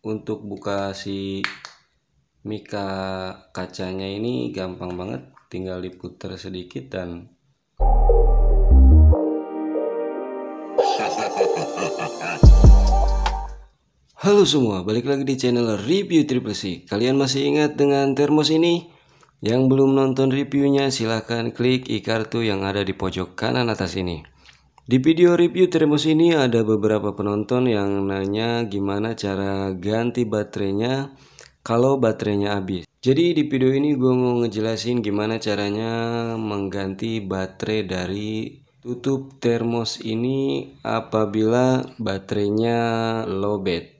untuk buka si mika kacanya ini gampang banget tinggal diputar sedikit dan Halo semua, balik lagi di channel Review Triple C Kalian masih ingat dengan termos ini? Yang belum nonton reviewnya silahkan klik i kartu yang ada di pojok kanan atas ini di video review termos ini ada beberapa penonton yang nanya gimana cara ganti baterainya kalau baterainya habis. Jadi di video ini gue mau ngejelasin gimana caranya mengganti baterai dari tutup termos ini apabila baterainya lowbat.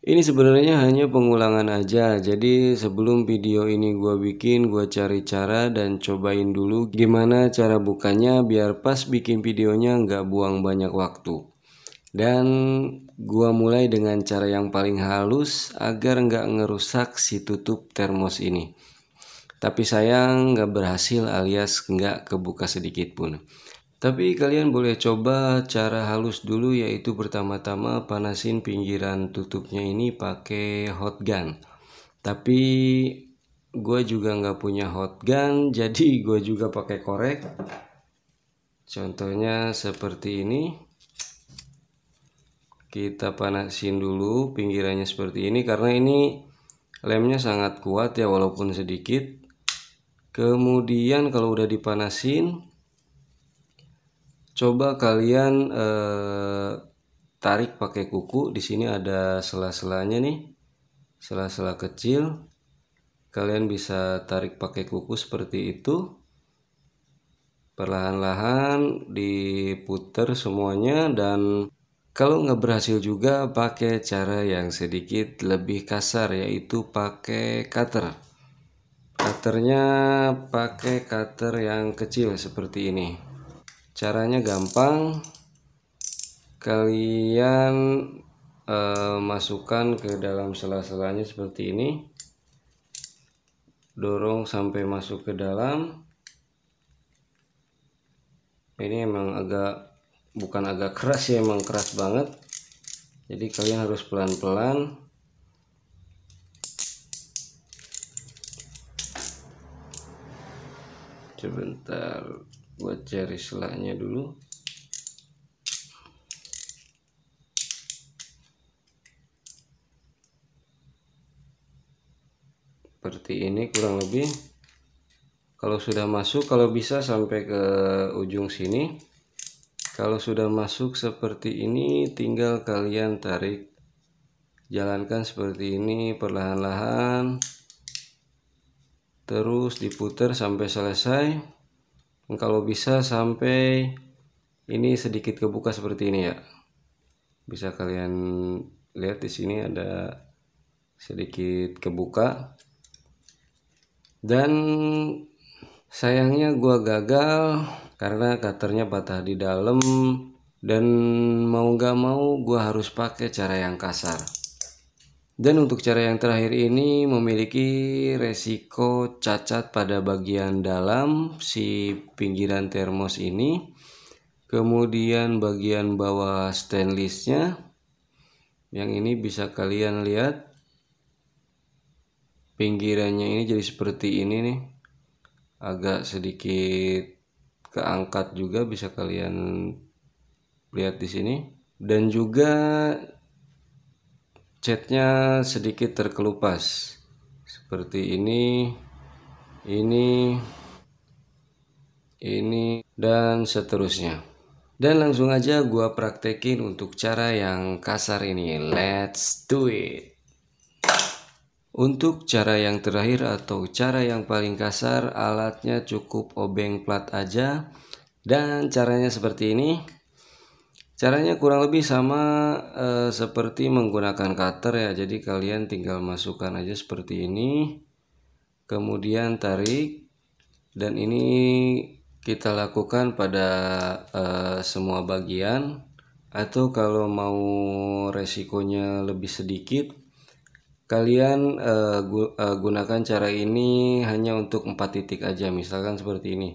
Ini sebenarnya hanya pengulangan aja. Jadi sebelum video ini gua bikin, gua cari cara dan cobain dulu gimana cara bukanya biar pas bikin videonya nggak buang banyak waktu. Dan gua mulai dengan cara yang paling halus agar nggak ngerusak si tutup termos ini. Tapi sayang nggak berhasil alias nggak kebuka sedikit pun. Tapi kalian boleh coba cara halus dulu yaitu pertama-tama panasin pinggiran tutupnya ini pakai hot gun. Tapi gue juga nggak punya hot gun jadi gue juga pakai korek. Contohnya seperti ini. Kita panasin dulu pinggirannya seperti ini karena ini lemnya sangat kuat ya walaupun sedikit. Kemudian kalau udah dipanasin coba kalian eh, tarik pakai kuku di sini ada sela-selanya nih sela-sela kecil kalian bisa tarik pakai kuku seperti itu perlahan-lahan diputer semuanya dan kalau nggak berhasil juga pakai cara yang sedikit lebih kasar yaitu pakai cutter cutternya pakai cutter yang kecil seperti ini caranya gampang kalian e, masukkan ke dalam sela-selanya seperti ini dorong sampai masuk ke dalam ini emang agak bukan agak keras ya emang keras banget jadi kalian harus pelan-pelan sebentar buat cari selaknya dulu seperti ini kurang lebih kalau sudah masuk kalau bisa sampai ke ujung sini kalau sudah masuk seperti ini tinggal kalian tarik jalankan seperti ini perlahan-lahan terus diputar sampai selesai kalau bisa sampai ini sedikit kebuka seperti ini ya. Bisa kalian lihat di sini ada sedikit kebuka. Dan sayangnya gua gagal karena cutternya patah di dalam dan mau gak mau gua harus pakai cara yang kasar. Dan untuk cara yang terakhir ini memiliki resiko cacat pada bagian dalam si pinggiran termos ini. Kemudian bagian bawah stainlessnya yang ini bisa kalian lihat pinggirannya ini jadi seperti ini nih agak sedikit keangkat juga bisa kalian lihat di sini dan juga catnya sedikit terkelupas seperti ini ini ini dan seterusnya dan langsung aja gua praktekin untuk cara yang kasar ini let's do it untuk cara yang terakhir atau cara yang paling kasar alatnya cukup obeng plat aja dan caranya seperti ini Caranya kurang lebih sama e, seperti menggunakan cutter ya. Jadi kalian tinggal masukkan aja seperti ini. Kemudian tarik dan ini kita lakukan pada e, semua bagian atau kalau mau resikonya lebih sedikit kalian e, gu, gunakan cara ini hanya untuk 4 titik aja misalkan seperti ini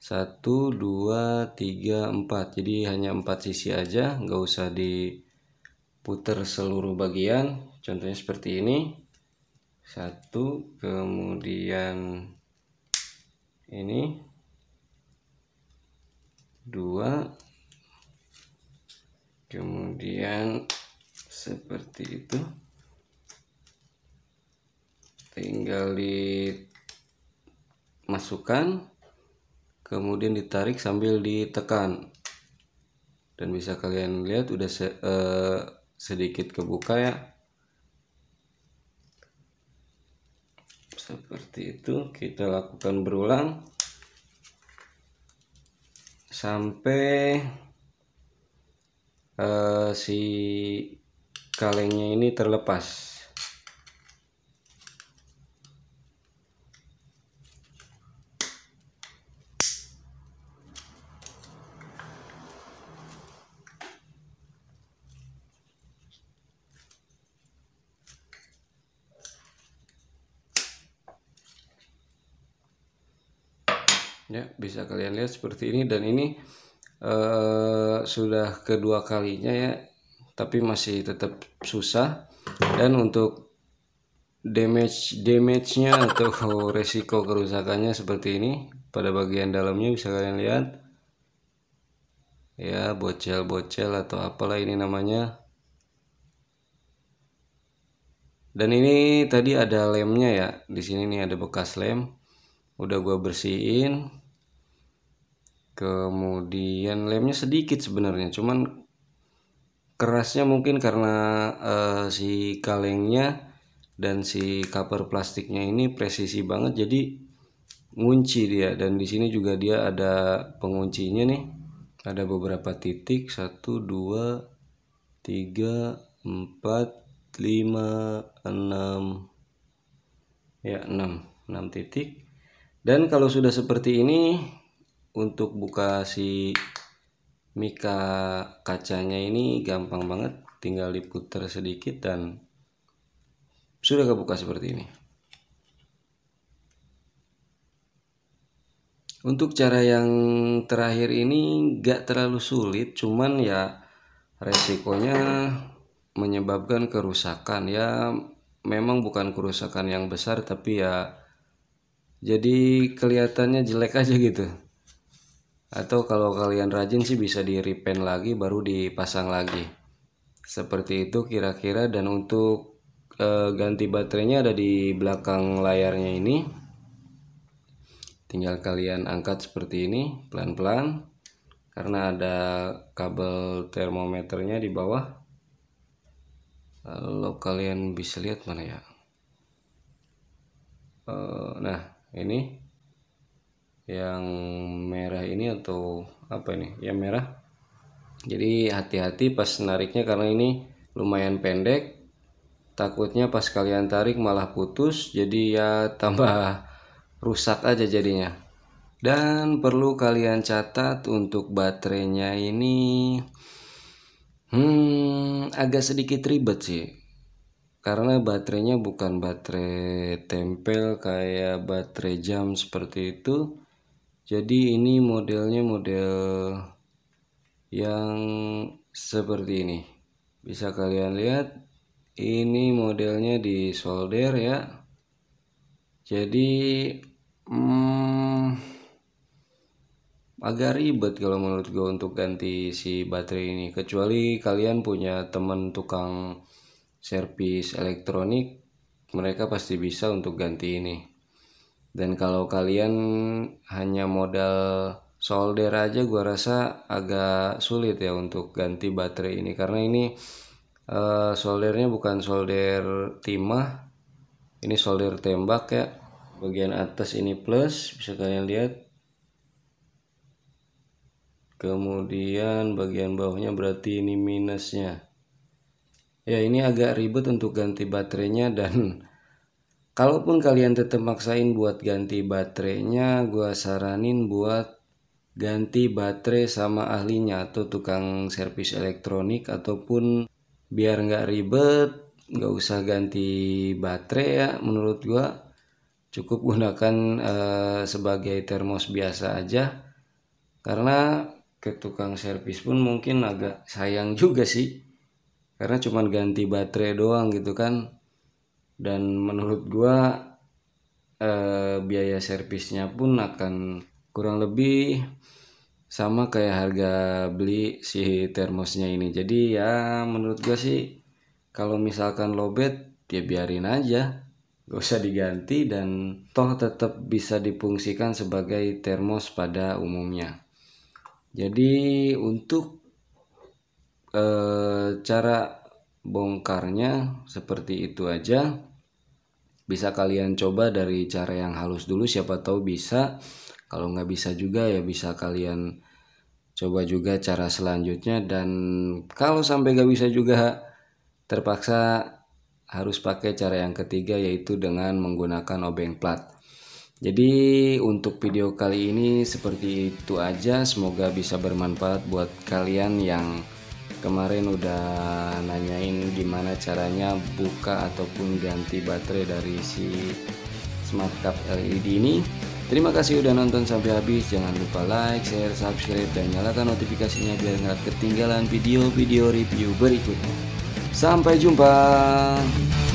satu dua tiga empat jadi hanya empat sisi aja nggak usah diputar seluruh bagian contohnya seperti ini satu kemudian ini dua kemudian seperti itu tinggal dimasukkan kemudian ditarik sambil ditekan dan bisa kalian lihat udah se eh, sedikit kebuka ya seperti itu kita lakukan berulang sampai eh, si kalengnya ini terlepas ya bisa kalian lihat seperti ini dan ini eh, sudah kedua kalinya ya tapi masih tetap susah dan untuk damage damage nya atau resiko kerusakannya seperti ini pada bagian dalamnya bisa kalian lihat ya bocel-bocel atau apalah ini namanya dan ini tadi ada lemnya ya di sini nih ada bekas lem udah gua bersihin kemudian lemnya sedikit sebenarnya cuman kerasnya mungkin karena uh, si kalengnya dan si cover plastiknya ini presisi banget jadi ngunci dia dan di sini juga dia ada penguncinya nih ada beberapa titik satu dua tiga empat lima enam ya enam enam titik dan kalau sudah seperti ini untuk buka si mika kacanya ini gampang banget tinggal diputar sedikit dan sudah kebuka seperti ini untuk cara yang terakhir ini nggak terlalu sulit cuman ya resikonya menyebabkan kerusakan ya memang bukan kerusakan yang besar tapi ya jadi kelihatannya jelek aja gitu atau kalau kalian rajin sih bisa di repaint lagi baru dipasang lagi seperti itu kira-kira dan untuk e, ganti baterainya ada di belakang layarnya ini tinggal kalian angkat seperti ini pelan-pelan karena ada kabel termometernya di bawah lalu kalian bisa lihat mana ya eh, nah ini yang merah ini atau apa ini yang merah jadi hati-hati pas nariknya karena ini lumayan pendek takutnya pas kalian tarik malah putus jadi ya tambah rusak aja jadinya dan perlu kalian catat untuk baterainya ini hmm agak sedikit ribet sih karena baterainya bukan baterai tempel kayak baterai jam seperti itu jadi ini modelnya model yang seperti ini bisa kalian lihat ini modelnya di solder ya jadi hmm, agak ribet kalau menurut gue untuk ganti si baterai ini kecuali kalian punya teman tukang servis elektronik mereka pasti bisa untuk ganti ini dan kalau kalian hanya modal solder aja gue rasa agak sulit ya untuk ganti baterai ini karena ini uh, soldernya bukan solder timah ini solder tembak ya bagian atas ini plus bisa kalian lihat kemudian bagian bawahnya berarti ini minusnya ya ini agak ribet untuk ganti baterainya dan kalaupun kalian tetap maksain buat ganti baterainya gue saranin buat ganti baterai sama ahlinya atau tukang servis elektronik ataupun biar nggak ribet nggak usah ganti baterai ya menurut gue cukup gunakan e, sebagai termos biasa aja karena ke tukang servis pun mungkin agak sayang juga sih karena cuma ganti baterai doang gitu kan dan menurut gua eh, biaya servisnya pun akan kurang lebih sama kayak harga beli si termosnya ini jadi ya menurut gua sih kalau misalkan lobet ya biarin aja gak usah diganti dan toh tetap bisa dipungsikan sebagai termos pada umumnya jadi untuk eh, cara bongkarnya seperti itu aja bisa kalian coba dari cara yang halus dulu siapa tahu bisa kalau nggak bisa juga ya bisa kalian coba juga cara selanjutnya dan kalau sampai nggak bisa juga terpaksa harus pakai cara yang ketiga yaitu dengan menggunakan obeng plat jadi untuk video kali ini seperti itu aja semoga bisa bermanfaat buat kalian yang kemarin udah nanyain gimana caranya buka ataupun ganti baterai dari si smart cup LED ini terima kasih udah nonton sampai habis jangan lupa like share subscribe dan nyalakan notifikasinya biar nggak ketinggalan video-video review berikutnya sampai jumpa